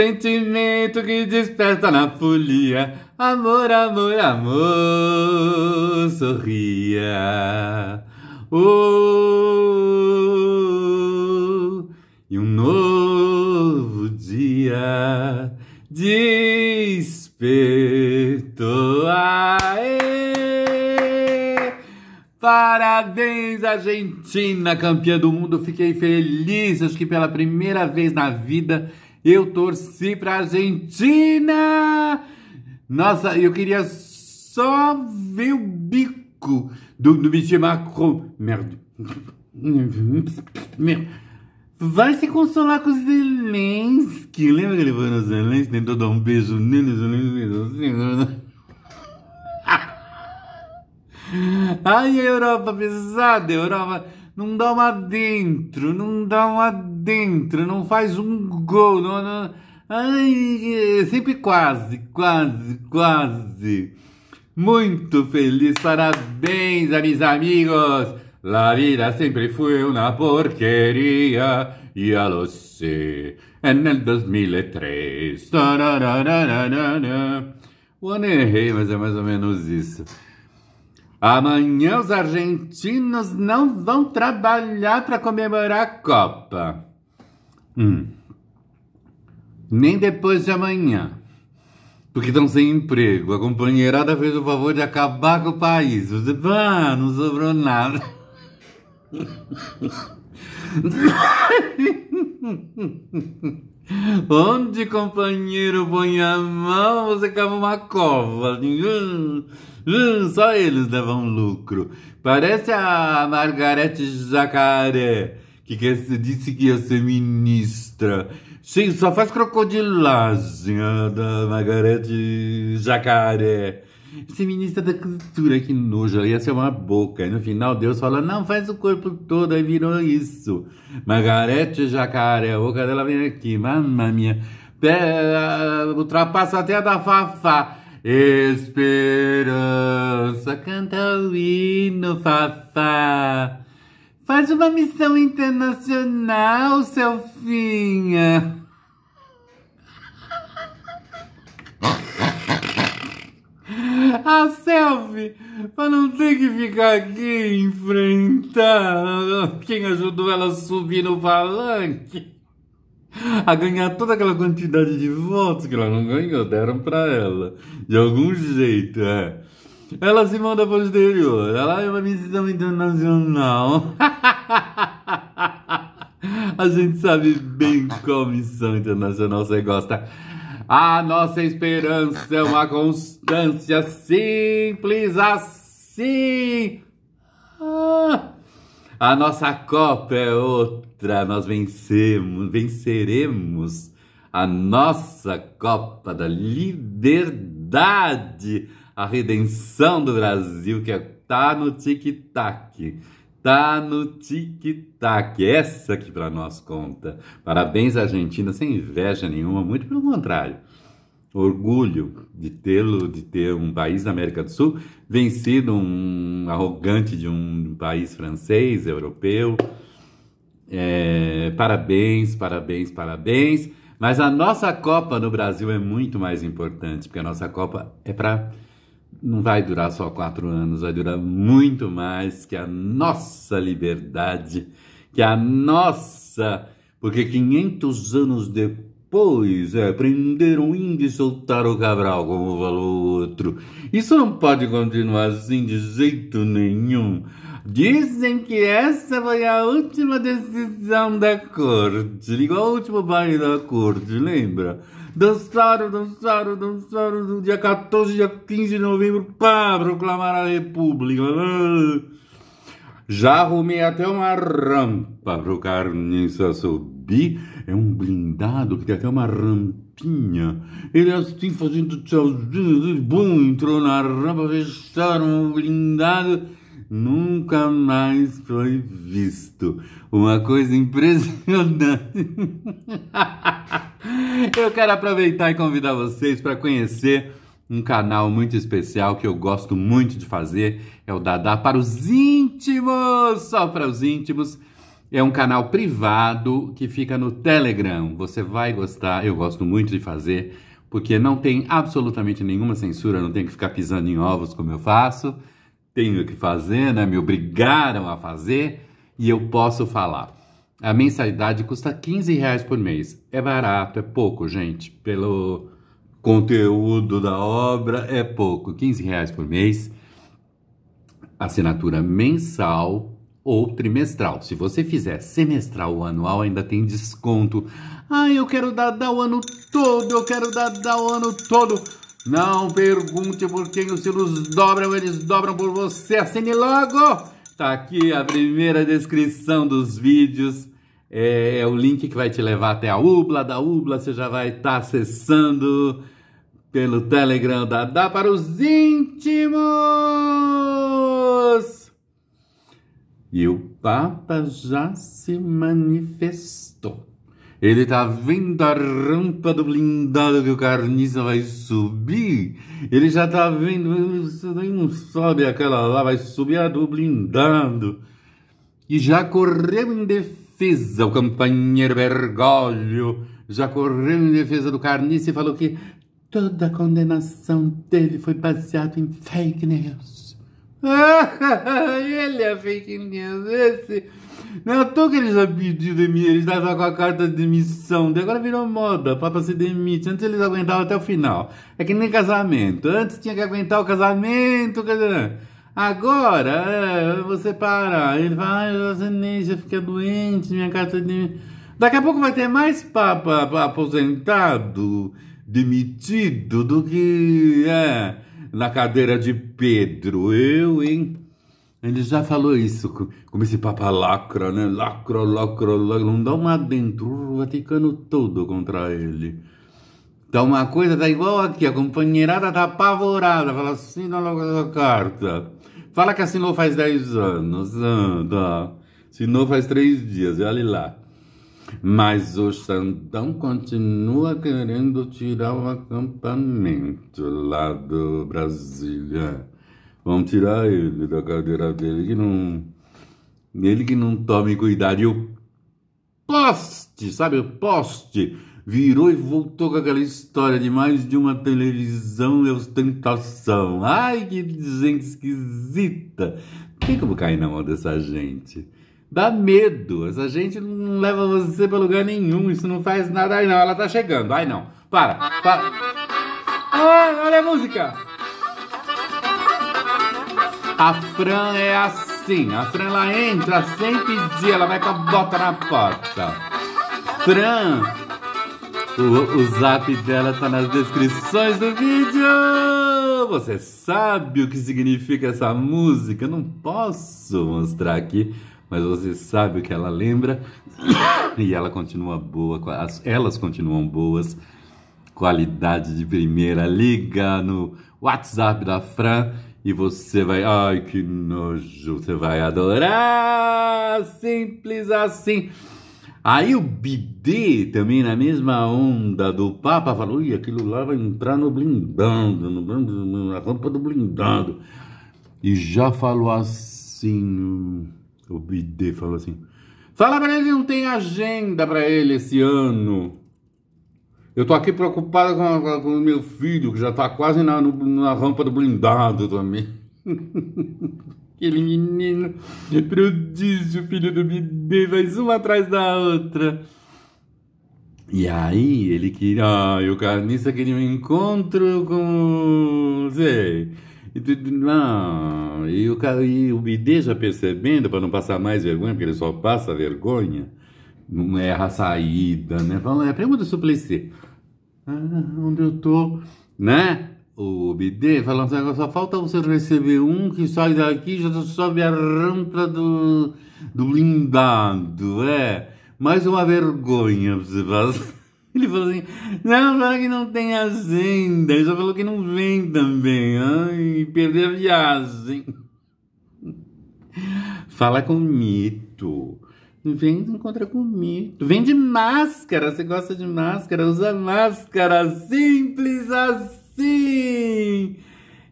sentimento que desperta na folia. Amor, amor, amor, sorria. Oh, e um novo dia despertou. Aê! Parabéns, Argentina, campeã do mundo. Fiquei feliz, acho que pela primeira vez na vida eu torci pra Argentina! Nossa, eu queria só ver o bico do, do Michel Macron. Merda. Vai se consolar com Zelensky. Lembra que ele foi no Zelensky? Tentou dar um beijo nele. Zelensky. Assim, né? Ai, Europa pesada, Europa. Não dá uma dentro, não dá uma dentro, não faz um gol. Não, não, ai, é sempre quase, quase, quase. Muito feliz, parabéns, meus amigos. La vida sempre foi uma porqueria e a você é nel 2003. O ano errei, mas é mais ou menos isso. Amanhã os argentinos não vão trabalhar para comemorar a Copa. Hum. Nem depois de amanhã. Porque estão sem emprego. A companheirada fez o favor de acabar com o país. Você, ah, não sobrou nada. Onde, companheiro, põe a mão, você cava uma cova. Hum, só eles levam lucro. Parece a Margarete Jacaré, que disse que ia ser ministra. Sim, só faz crocodilagem a da Margarete Jacaré. Esse ministra da cultura, que nojo, ela ia ser uma boca. E no final Deus fala, não, faz o corpo todo, aí virou isso. Margarete Jacaré, a boca dela vem aqui, mamma minha. Pé, ultrapassa até a da Fafá. Esperança canta o hino, Fafá. Faz uma missão internacional, Selfinha. A selfie, pra não ter que ficar aqui enfrentando quem ajudou ela a subir no palanque a ganhar toda aquela quantidade de votos que ela não ganhou, deram para ela. De algum jeito, é. Ela se manda para o exterior, ela é uma missão internacional. a gente sabe bem qual missão internacional você gosta. A nossa esperança é uma constância simples assim. Ah. A nossa Copa é outra, nós vencemos, venceremos a nossa Copa da Liberdade, a redenção do Brasil, que está é, tá no tic-tac. Tá no tic-tac. Essa que para nós conta. Parabéns, Argentina, sem inveja nenhuma, muito pelo contrário orgulho de tê-lo, de ter um país da América do Sul vencido um arrogante de um país francês, europeu. É, parabéns, parabéns, parabéns. Mas a nossa Copa no Brasil é muito mais importante, porque a nossa Copa é para. Não vai durar só quatro anos, vai durar muito mais que a nossa liberdade, que a nossa. Porque 500 anos depois Pois é, prender um índio e soltar o Cabral, como falou o outro. Isso não pode continuar assim de jeito nenhum. Dizem que essa foi a última decisão da corte, igual a última baile da corte, lembra? Dançaram, dançaram, dançaram, no dia 14, dia 15 de novembro, pá, proclamaram a república. Ah! Já arrumei até uma rampa para o carniça subir. É um blindado que tem até uma rampinha. Ele assim fazendo tchauzinho, bum, entrou na rampa, fecharam o blindado. Nunca mais foi visto. Uma coisa impressionante. Eu quero aproveitar e convidar vocês para conhecer um canal muito especial que eu gosto muito de fazer é o Dadá para os íntimos, só para os íntimos. É um canal privado que fica no Telegram. Você vai gostar, eu gosto muito de fazer, porque não tem absolutamente nenhuma censura, não tem que ficar pisando em ovos como eu faço. Tenho que fazer, né? Me obrigaram a fazer e eu posso falar. A mensalidade custa 15 reais por mês. É barato, é pouco, gente. Pelo Conteúdo da obra é pouco, 15 reais por mês, assinatura mensal ou trimestral. Se você fizer semestral ou anual, ainda tem desconto. Ah, eu quero dar, dar o ano todo, eu quero dar, dar o ano todo. Não pergunte por quem os silos dobram, eles dobram por você. Assine logo! Tá aqui a primeira descrição dos vídeos. É, é, o link que vai te levar até a UBLA, da UBLA você já vai estar tá acessando pelo Telegram da Dá para os íntimos. E o Papa já se manifestou. Ele tá vendo a rampa do blindado que o carniça vai subir. Ele já tá vendo, não sobe aquela lá, vai subir a do blindado. E já correu em defesa Narcisa, o campanheiro Bergoglio, já correu em defesa do Carnice e falou que toda a condenação dele foi baseada em fake news. Ah, ele é fake news, esse. Não é que ele já pediu demissão, ele estava com a carta de demissão, agora virou moda, papa se demite, antes eles aguentavam até o final. É que nem casamento, antes tinha que aguentar o casamento, casamento. Agora, é, você para, ele vai, nem já fica doente, minha carta de. Daqui a pouco vai ter mais papa aposentado, demitido, do que é, na cadeira de Pedro. Eu, hein? Ele já falou isso, como esse papa lacra, né? Lacra, lacra, lacra. Não dá uma dentro, o Vaticano todo contra ele. Então uma coisa tá igual aqui, a companheirada tá apavorada, fala assina logo essa carta. Fala que assinou faz 10 anos, anda. Assinou faz 3 dias, olha lá. Mas o Xandão continua querendo tirar o acampamento lá do Brasília. Vão tirar ele da cadeira dele, que não... Ele que não tome cuidado. E o poste, sabe o poste? virou e voltou com aquela história de mais de uma televisão e ostentação. Ai, que gente esquisita! Tem como cair na mão dessa gente? Dá medo, essa gente não leva você pra lugar nenhum, isso não faz nada. Ai não, ela tá chegando, ai não. Para, para. Ai, ah, olha a música! A Fran é assim, a Fran ela entra sem pedir, ela vai com a bota na porta. Fran o, o zap dela tá nas descrições do vídeo! Você sabe o que significa essa música? Eu não posso mostrar aqui, mas você sabe o que ela lembra. E ela continua boa, elas continuam boas. Qualidade de primeira. Liga no WhatsApp da Fran e você vai. Ai que nojo! Você vai adorar! Simples assim! Aí o Bidê, também na mesma onda do Papa, falou: Ih, aquilo lá vai entrar no blindado, no, na rampa do blindado. E já falou assim: o Bidê falou assim: Fala pra ele, não tem agenda para ele esse ano. Eu tô aqui preocupado com, o meu filho, que já tá quase na, no, na rampa do blindado também. Aquele menino prodígio, filho do bidê, faz uma atrás da outra. E aí ele queria. Ah, e o carnista queria um encontro com. sei. E tudo. Não. E o, e o bidê já percebendo, para não passar mais vergonha, porque ele só passa vergonha, não erra a saída, né? Fala, é pergunta Suplicy. Ah, onde eu tô? Né? O BD falando assim, só falta você receber um que sai daqui já sobe a rampa do, do blindado, é. Mais uma vergonha pra você fazer. Ele falou assim, não, fala que não tem agenda, ele só falou que não vem também, ai, perder a viagem. Fala com mito. Vem encontra com mito. Vende máscara, você gosta de máscara, usa máscara, simples assim. Sim!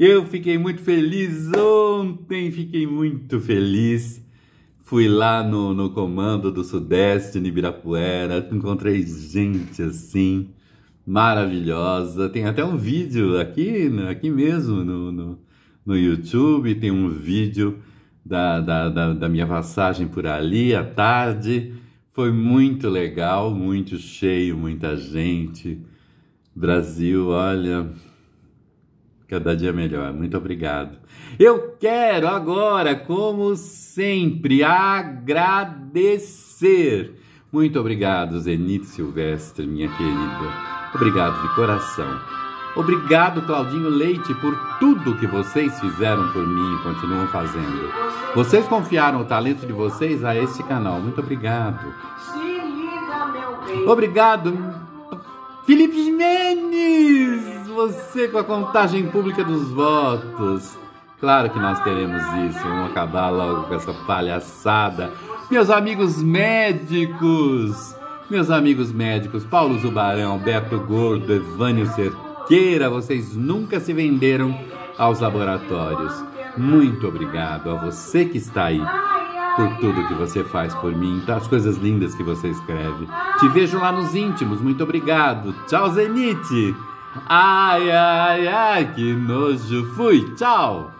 Eu fiquei muito feliz ontem, fiquei muito feliz. Fui lá no, no comando do Sudeste, em Ibirapuera, encontrei gente assim, maravilhosa. Tem até um vídeo aqui, aqui mesmo no, no, no YouTube, tem um vídeo da, da, da, da minha passagem por ali à tarde. Foi muito legal, muito cheio, muita gente. Brasil, olha, Cada dia melhor. Muito obrigado. Eu quero agora, como sempre, agradecer. Muito obrigado, Zenith Silvestre, minha querida. Obrigado de coração. Obrigado, Claudinho Leite, por tudo que vocês fizeram por mim e continuam fazendo. Vocês confiaram o talento de vocês a este canal. Muito obrigado. Obrigado, Felipe Jimenez! você com a contagem pública dos votos. Claro que nós teremos isso. Vamos acabar logo com essa palhaçada. Meus amigos médicos, meus amigos médicos, Paulo Zubarão, Beto Gordo, Evânio Cerqueira, vocês nunca se venderam aos laboratórios. Muito obrigado a você que está aí por tudo que você faz por mim, as coisas lindas que você escreve. Te vejo lá nos íntimos. Muito obrigado. Tchau, Zenite. Ai, ai, ai, que nojo. Fui, tchau.